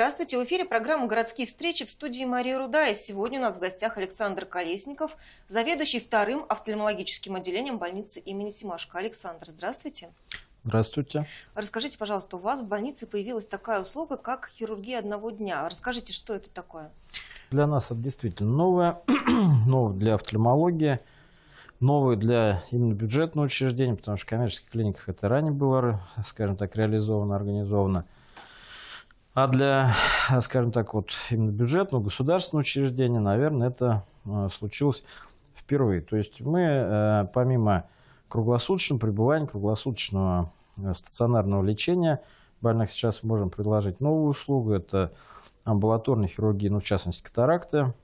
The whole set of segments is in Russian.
Здравствуйте, в эфире программа «Городские встречи» в студии Мария Руда. И сегодня у нас в гостях Александр Колесников, заведующий вторым офтальмологическим отделением больницы имени Симашко. Александр, здравствуйте. Здравствуйте. Расскажите, пожалуйста, у вас в больнице появилась такая услуга, как хирургия одного дня. Расскажите, что это такое? Для нас это действительно новое, новое для офтальмологии, новое для именно бюджетного учреждения, потому что в коммерческих клиниках это ранее было, скажем так, реализовано, организовано. А для, э, скажем так, вот именно бюджетного государственного учреждения, наверное, это э, случилось впервые. То есть мы э, помимо круглосуточного пребывания, круглосуточного стационарного лечения больных сейчас можем предложить новую услугу. Это амбулаторная хирургия, ну, в частности, катаракты,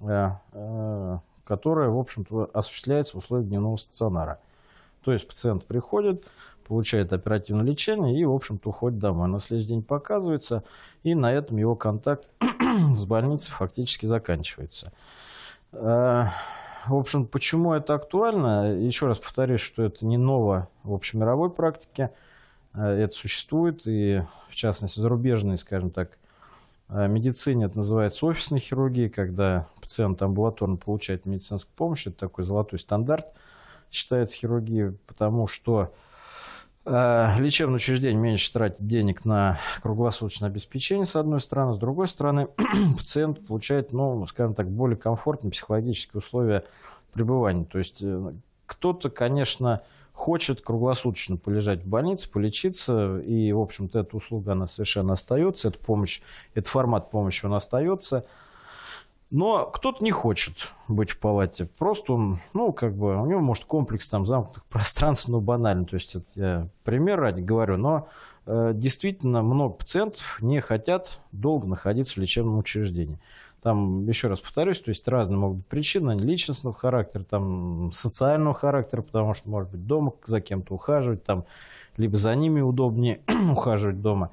которая, в общем-то, осуществляется в условиях дневного стационара. То есть пациент приходит, получает оперативное лечение и, в общем-то, уходит домой. На следующий день показывается, и на этом его контакт с больницей фактически заканчивается. Э, в общем, почему это актуально? Еще раз повторюсь, что это не ново в общем мировой практике. Э, это существует, и в частности, зарубежные, скажем так, э, медицине это называется офисной хирургией, когда пациент амбулаторно получает медицинскую помощь. Это такой золотой стандарт считается хирургией, потому что Э, лечебное учреждение меньше тратит денег на круглосуточное обеспечение, с одной стороны. С другой стороны, пациент получает, ну, ну, скажем так, более комфортные психологические условия пребывания. То есть э, кто-то, конечно, хочет круглосуточно полежать в больнице, полечиться, и, в общем-то, эта услуга, она совершенно остается, эта помощь, этот формат помощи, он остается – но кто-то не хочет быть в палате. Просто он, ну, как бы, у него, может, комплекс там замкнутых пространств, ну, банально. То есть, это я пример ради говорю. Но э, действительно много пациентов не хотят долго находиться в лечебном учреждении. Там, еще раз повторюсь, то есть разные могут быть причины, личностного характера, там, социального характера, потому что, может быть, дома за кем-то ухаживать, там, либо за ними удобнее ухаживать дома.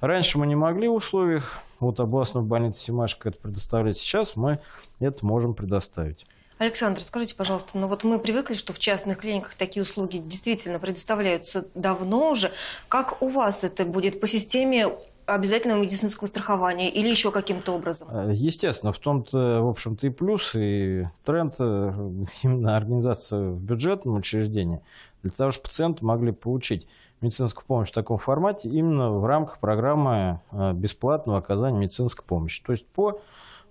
Раньше мы не могли в условиях вот областную больницу Симашко это предоставляет сейчас, мы это можем предоставить. Александр, скажите, пожалуйста, ну вот мы привыкли, что в частных клиниках такие услуги действительно предоставляются давно уже. Как у вас это будет по системе обязательного медицинского страхования или еще каким-то образом? Э, естественно, в том-то, в общем-то, и плюс, и тренд э, именно организация в бюджетном учреждении, для того, чтобы пациенты могли получить медицинскую помощь в таком формате именно в рамках программы э, бесплатного оказания медицинской помощи. То есть по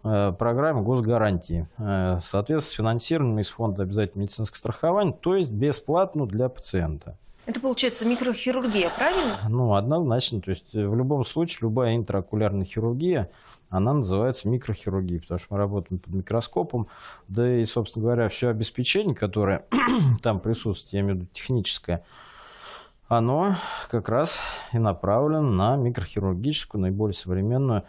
э, программе госгарантии. Э, соответственно, с финансированием из фонда обязательного медицинского страхования, то есть бесплатно для пациента. Это получается микрохирургия, правильно? Ну, однозначно. То есть в любом случае любая интраокулярная хирургия, она называется микрохирургией, потому что мы работаем под микроскопом. Да и, собственно говоря, все обеспечение, которое там присутствует, я имею в виду техническое, оно как раз и направлено на микрохирургическую, наиболее современную,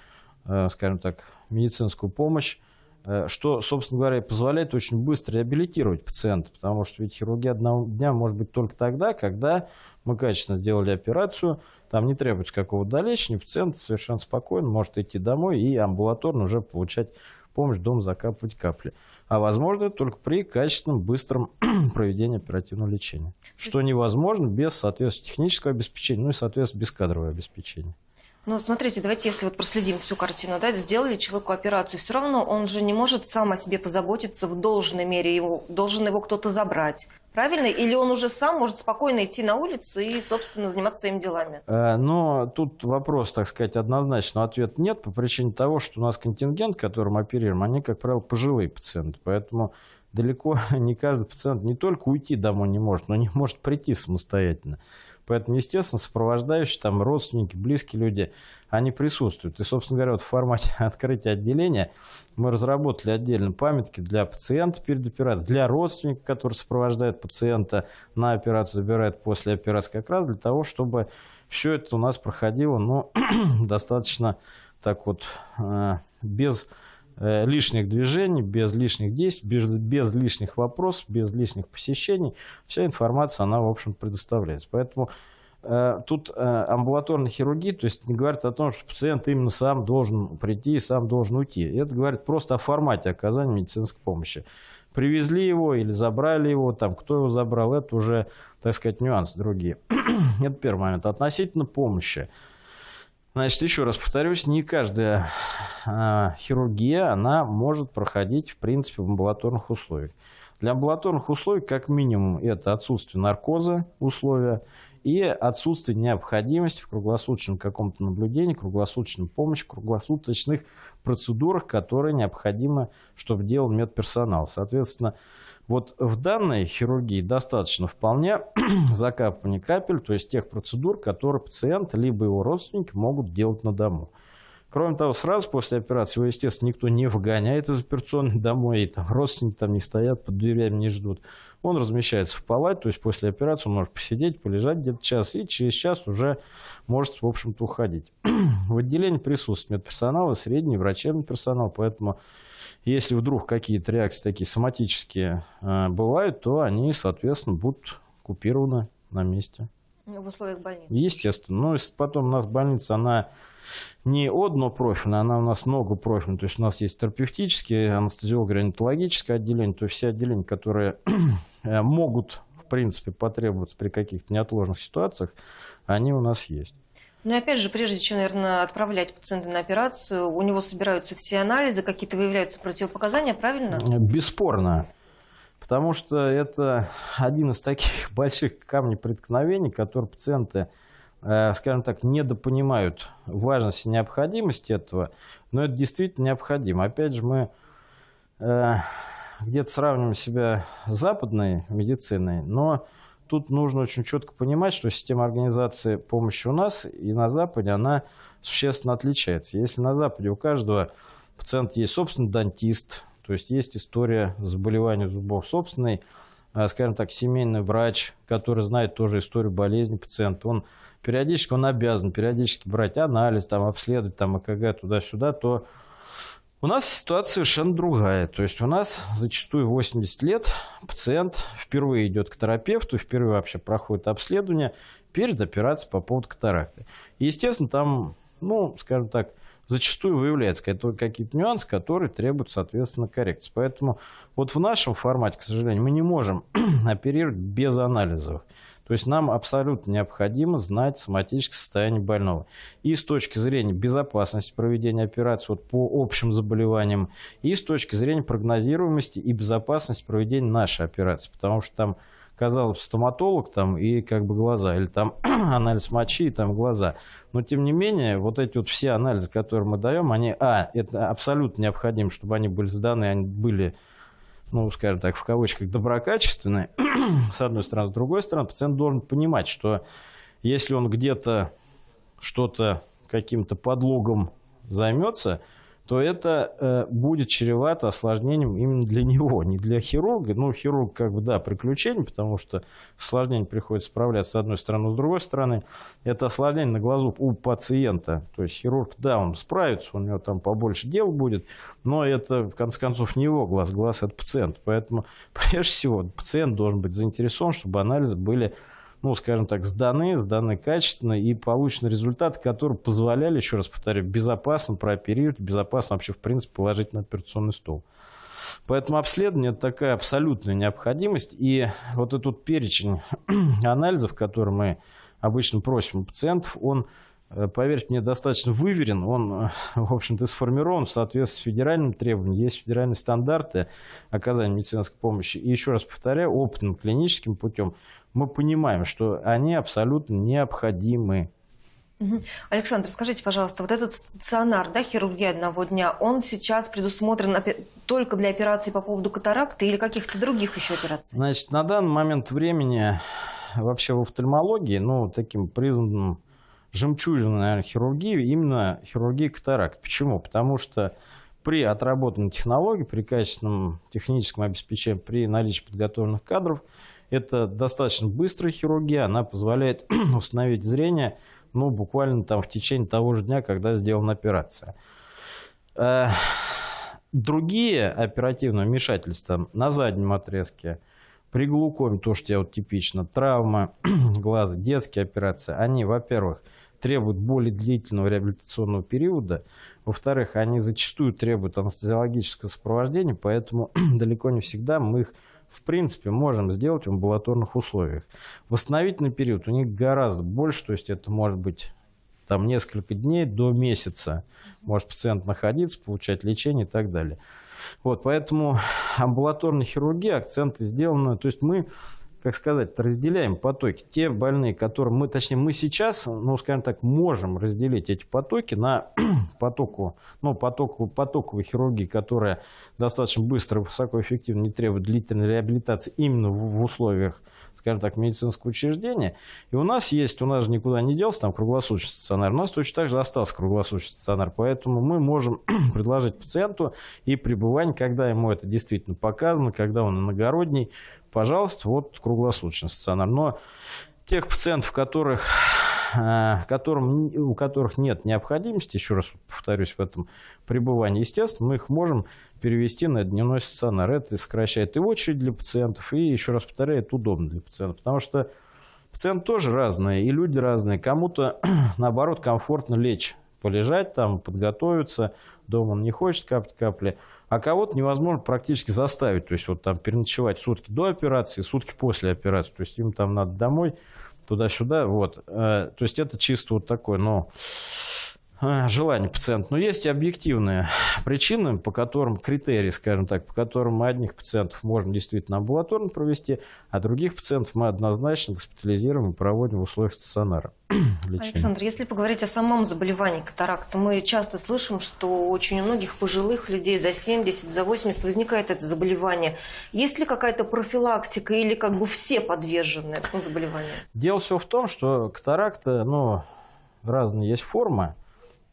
э, скажем так, медицинскую помощь, э, что, собственно говоря, позволяет очень быстро реабилитировать пациента, потому что ведь хирургия одного дня может быть только тогда, когда мы качественно сделали операцию, там не требуется какого-то лечения, пациент совершенно спокойно может идти домой и амбулаторно уже получать помощь дом закапывать капли. А возможно только при качественном быстром проведении оперативного лечения. Что невозможно без, соответствующего технического обеспечения, ну и, соответственно, без кадрового обеспечения. Но ну, а смотрите, давайте, если вот проследим всю картину, да, сделали человеку операцию, все равно он же не может сам о себе позаботиться в должной мере, его, должен его кто-то забрать. Правильно? Или он уже сам может спокойно идти на улицу и, собственно, заниматься своими делами? Э, но тут вопрос, так сказать, однозначно. Ответ нет по причине того, что у нас контингент, которым оперируем, они, как правило, пожилые пациенты. Поэтому далеко не каждый пациент не только уйти домой не может, но не может прийти самостоятельно. Поэтому, естественно, сопровождающие, там, родственники, близкие люди, они присутствуют. И, собственно говоря, вот в формате открытия отделения мы разработали отдельно памятки для пациента перед операцией, для родственника, который сопровождает пациента на операцию, забирает после операции, как раз для того, чтобы все это у нас проходило, ну, достаточно так вот, э, без Э, лишних движений, без лишних действий, без, без лишних вопросов, без лишних посещений. Вся информация, она, в общем, предоставляется. Поэтому э, тут э, амбулаторная хирургия, то есть не говорит о том, что пациент именно сам должен прийти и сам должен уйти. Это говорит просто о формате оказания медицинской помощи. Привезли его или забрали его, там, кто его забрал, это уже, так сказать, нюансы другие. это первый момент. Относительно помощи. Значит, еще раз повторюсь, не каждая э, хирургия, она может проходить, в принципе, в амбулаторных условиях. Для амбулаторных условий, как минимум, это отсутствие наркоза условия и отсутствие необходимости в круглосуточном каком-то наблюдении, круглосуточной помощи, круглосуточных процедурах, которые необходимы, чтобы делал медперсонал. Соответственно, вот в данной хирургии достаточно вполне закапывания капель, то есть тех процедур, которые пациент либо его родственники могут делать на дому. Кроме того, сразу после операции его, естественно, никто не вгоняет из операционной домой, и там родственники там не стоят под дверями, не ждут. Он размещается в палате, то есть после операции он может посидеть, полежать где-то час, и через час уже может, в общем-то, уходить. в отделении присутствует медперсонал и средний врачебный персонал, поэтому если вдруг какие-то реакции такие соматические э, бывают, то они, соответственно, будут купированы на месте. В условиях больницы. Естественно. Но ну, потом у нас больница, она не однопрофильная, она у нас многопрофильная. То есть у нас есть терапевтические, анестезиолого-реанатологическое отделение, то есть все отделения, которые э, могут, в принципе, потребоваться при каких-то неотложных ситуациях, они у нас есть. Ну и опять же, прежде чем, наверное, отправлять пациента на операцию, у него собираются все анализы, какие-то выявляются противопоказания, правильно? Э, бесспорно потому что это один из таких больших камней преткновений, которые пациенты, э, скажем так, недопонимают важность и необходимость этого, но это действительно необходимо. Опять же, мы э, где-то сравниваем себя с западной медициной, но тут нужно очень четко понимать, что система организации помощи у нас и на Западе, она существенно отличается. Если на Западе у каждого пациента есть собственный дантист, то есть есть история заболевания зубов собственной, а, скажем так, семейный врач, который знает тоже историю болезни пациента, он периодически, он обязан периодически брать анализ, там, обследовать, там, АКГ туда-сюда, то у нас ситуация совершенно другая. То есть у нас зачастую 80 лет пациент впервые идет к терапевту, впервые вообще проходит обследование перед операцией по поводу катаракты. И, естественно, там, ну, скажем так, зачастую выявляется какие-то нюансы, которые требуют, соответственно, коррекции. Поэтому вот в нашем формате, к сожалению, мы не можем оперировать без анализов. То есть нам абсолютно необходимо знать соматическое состояние больного. И с точки зрения безопасности проведения операции вот по общим заболеваниям, и с точки зрения прогнозируемости и безопасности проведения нашей операции. Потому что там казалось, стоматолог там и как бы глаза, или там анализ мочи и там глаза. Но тем не менее, вот эти вот все анализы, которые мы даем, они, а, это абсолютно необходимо, чтобы они были сданы, они были ну, скажем так, в кавычках, доброкачественные, с одной стороны, с другой стороны, пациент должен понимать, что если он где-то что-то каким-то подлогом займется, то это э, будет чревато осложнением именно для него, не для хирурга. Ну, хирург, как бы, да, приключение, потому что осложнение приходится справляться с одной стороны, с другой стороны. Это осложнение на глазу у пациента. То есть хирург, да, он справится, у него там побольше дел будет, но это, в конце концов, не его глаз, глаз от пациента. Поэтому, прежде всего, пациент должен быть заинтересован, чтобы анализы были ну, скажем так, сданы, сданы качественно и получены результаты, которые позволяли, еще раз повторю, безопасно прооперировать, безопасно вообще, в принципе, положить на операционный стол. Поэтому обследование – это такая абсолютная необходимость. И вот этот перечень анализов, которые мы обычно просим у пациентов, он, э, поверьте мне, достаточно выверен. Он, э, в общем-то, сформирован в соответствии с федеральным требованием. Есть федеральные стандарты оказания медицинской помощи. И еще раз повторяю, опытным клиническим путем мы понимаем, что они абсолютно необходимы. Александр, скажите, пожалуйста, вот этот стационар, да, хирургия одного дня, он сейчас предусмотрен только для операций по поводу катаракты или каких-то других еще операций? Значит, на данный момент времени вообще в офтальмологии, ну, таким признанным жемчужиной, наверное, хирургии, именно хирургии катаракт. Почему? Потому что при отработанной технологии, при качественном техническом обеспечении, при наличии подготовленных кадров – это достаточно быстрая хирургия, она позволяет установить зрение ну, буквально там в течение того же дня, когда сделана операция. Э, другие оперативные вмешательства на заднем отрезке, при глаукоме, то, что я вот типично, травма глаза, детские операции, они, во-первых, требуют более длительного реабилитационного периода. Во-вторых, они зачастую требуют анестезиологического сопровождения, поэтому далеко не всегда мы их в принципе, можем сделать в амбулаторных условиях. Восстановительный период у них гораздо больше, то есть это может быть там несколько дней до месяца. Может пациент находиться, получать лечение и так далее. Вот, поэтому амбулаторной хирургии акценты сделаны. То есть мы как сказать, разделяем потоки. Те больные, которым мы, точнее, мы сейчас, ну, скажем так, можем разделить эти потоки на потоку, ну, потоку, потоковой хирургии, которая достаточно быстро, высокоэффективно, не требует длительной реабилитации именно в, в условиях, скажем так, медицинского учреждения. И у нас есть, у нас же никуда не делся там круглосуточный стационар, у нас точно так же остался круглосуточный стационар, поэтому мы можем предложить пациенту и пребывание, когда ему это действительно показано, когда он иногородний, пожалуйста, вот круглосуточно стационар. Но тех пациентов, которых, э, которым, у которых нет необходимости, еще раз повторюсь, в этом пребывании, естественно, мы их можем перевести на дневной стационар. Это сокращает и очередь для пациентов, и, еще раз повторяю, это удобно для пациентов, потому что пациенты тоже разные, и люди разные. Кому-то, наоборот, комфортно лечь полежать там, подготовиться. Дома он не хочет капли-капли. А кого-то невозможно практически заставить. То есть вот там переночевать сутки до операции, сутки после операции. То есть им там надо домой, туда-сюда. Вот. Э, то есть это чисто вот такое, но а, желание пациента. Но есть и объективные причины, по которым критерии, скажем так, по которым одних пациентов можно действительно амбулаторно провести, а других пациентов мы однозначно госпитализируем и проводим в условиях стационара. Александр, если поговорить о самом заболевании катаракта, мы часто слышим, что очень у многих пожилых людей за 70, за 80 возникает это заболевание. Есть ли какая-то профилактика или как бы все подвержены этому заболеванию? Дело все в том, что катаракта, ну, разные есть формы.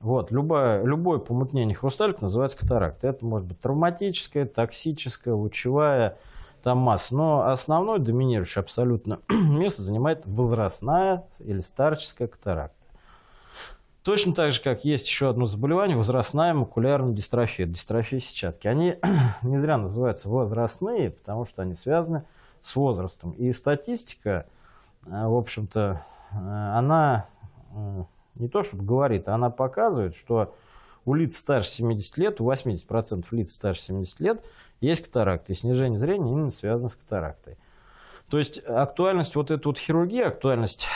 Вот, любое, любое помутнение хрусталика называется катаракт. Это может быть травматическое, токсическое, лучевая, там масса. Но основное доминирующее абсолютно место занимает возрастная или старческая катаракта. Точно так же, как есть еще одно заболевание, возрастная макулярная дистрофия, дистрофия сетчатки. Они не зря называются возрастные, потому что они связаны с возрастом. И статистика, э, в общем-то, э, она не то чтобы говорит, она показывает, что у лиц старше 70 лет, у 80% лиц старше 70 лет есть катаракты. И снижение зрения именно связано с катарактой. То есть актуальность вот этой вот хирургии, актуальность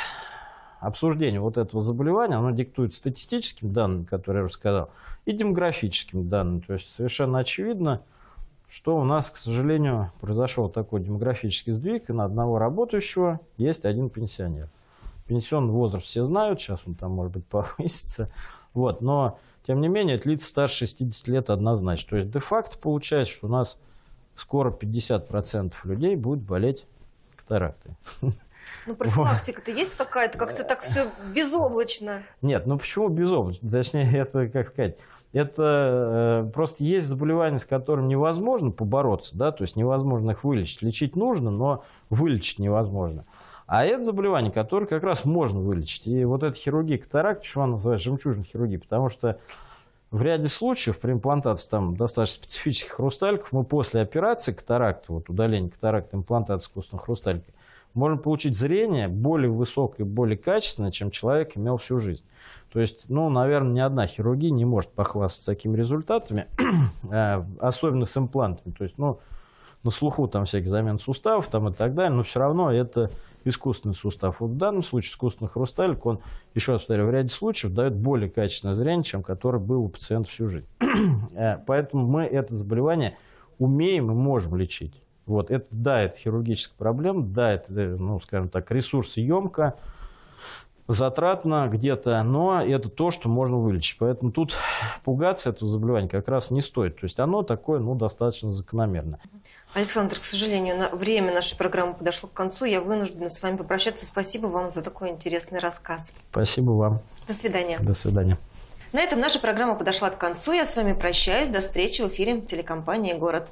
обсуждения вот этого заболевания, оно диктует статистическим данным, которые я уже сказал, и демографическим данным. То есть совершенно очевидно, что у нас, к сожалению, произошел такой демографический сдвиг, и на одного работающего есть один пенсионер пенсионный возраст все знают, сейчас он там, может быть, повысится. Вот, но, тем не менее, это лица старше 60 лет однозначно. То есть, де-факто получается, что у нас скоро 50% людей будет болеть катарактой. Ну, профилактика-то вот. есть какая-то? Как-то так все безоблачно. Нет, ну почему безоблачно? Точнее, это, как сказать, это э, просто есть заболевания, с которыми невозможно побороться, да, то есть невозможно их вылечить. Лечить нужно, но вылечить невозможно. А это заболевание, которое как раз можно вылечить. И вот эта хирургия катаракт, почему она называется жемчужной хирургией, потому что в ряде случаев при имплантации там, достаточно специфических хрустальков мы после операции катаракта, вот удаления катаракта, имплантации костного хрусталька, можем получить зрение более высокое, более качественное, чем человек имел всю жизнь. То есть, ну, наверное, ни одна хирургия не может похвастаться такими результатами, э, особенно с имплантами. То есть, ну, на слуху там всякий замен суставов там и так далее, но все равно это искусственный сустав. Вот в данном случае искусственный хрусталик, он, еще раз повторяю, в ряде случаев дает более качественное зрение, чем которое было у пациента всю жизнь. Э, поэтому мы это заболевание умеем и можем лечить. Вот, это, да, это хирургическая проблема, да, это, э, ну, скажем так, ресурсоемко, затратно где-то, но это то, что можно вылечить. Поэтому тут пугаться этого заболевания как раз не стоит. То есть оно такое, ну, достаточно закономерно. Александр, к сожалению, на время нашей программы подошло к концу. Я вынуждена с вами попрощаться. Спасибо вам за такой интересный рассказ. Спасибо вам. До свидания. До свидания. На этом наша программа подошла к концу. Я с вами прощаюсь. До встречи в эфире телекомпании «Город».